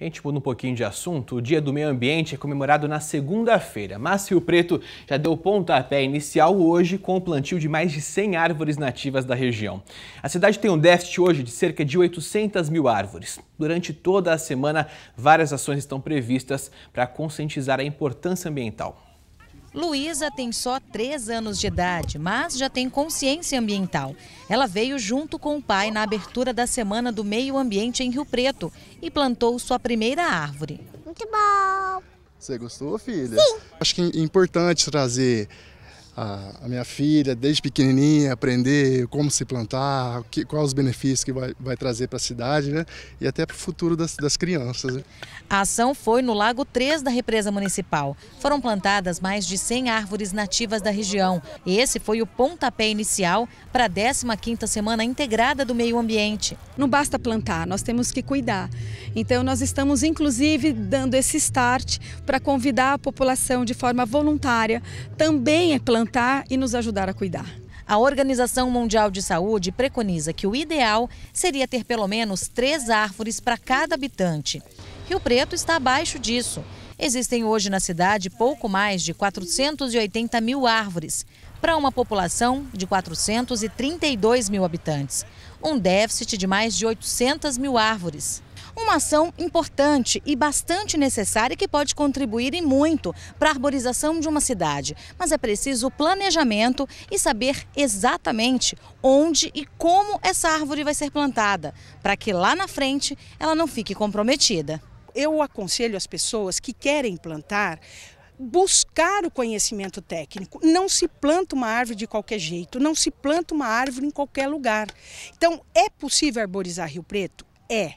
Gente, muda um pouquinho de assunto, o Dia do Meio Ambiente é comemorado na segunda-feira, mas Rio Preto já deu pontapé inicial hoje com o plantio de mais de 100 árvores nativas da região. A cidade tem um déficit hoje de cerca de 800 mil árvores. Durante toda a semana, várias ações estão previstas para conscientizar a importância ambiental. Luísa tem só 3 anos de idade, mas já tem consciência ambiental. Ela veio junto com o pai na abertura da Semana do Meio Ambiente em Rio Preto e plantou sua primeira árvore. Muito bom! Você gostou, filha? Sim. Acho que é importante trazer a, a, minha filha, desde pequenininha, aprender como se plantar, que, quais os benefícios que vai, vai trazer para a cidade né? e até para o futuro das, das crianças. Né? A ação foi no Lago 3 da Represa Municipal. Foram plantadas mais de 100 árvores nativas da região. Esse foi o pontapé inicial para a 15ª Semana Integrada do Meio Ambiente. Não basta plantar, nós temos que cuidar. Então nós estamos, inclusive, dando esse start para convidar a população de forma voluntária também a é plantar plantar e nos ajudar a cuidar. A Organização Mundial de Saúde preconiza que o ideal seria ter pelo menos três árvores para cada habitante. Rio Preto está abaixo disso. Existem hoje na cidade pouco mais de 480 mil árvores, para uma população de 432 mil habitantes. Um déficit de mais de 800 mil árvores. Uma ação importante e bastante necessária que pode contribuir e muito para a arborização de uma cidade. Mas é preciso planejamento e saber exatamente onde e como essa árvore vai ser plantada, para que lá na frente ela não fique comprometida. Eu aconselho as pessoas que querem plantar buscar o conhecimento técnico. Não se planta uma árvore de qualquer jeito, não se planta uma árvore em qualquer lugar. Então, é possível arborizar Rio Preto? É.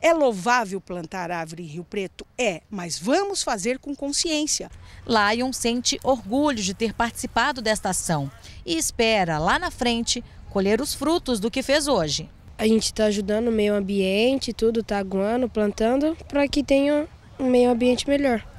É louvável plantar árvore em Rio Preto? É, mas vamos fazer com consciência. Lion sente orgulho de ter participado desta ação e espera, lá na frente, colher os frutos do que fez hoje. A gente está ajudando o meio ambiente, tudo, está aguando, plantando, para que tenha um meio ambiente melhor.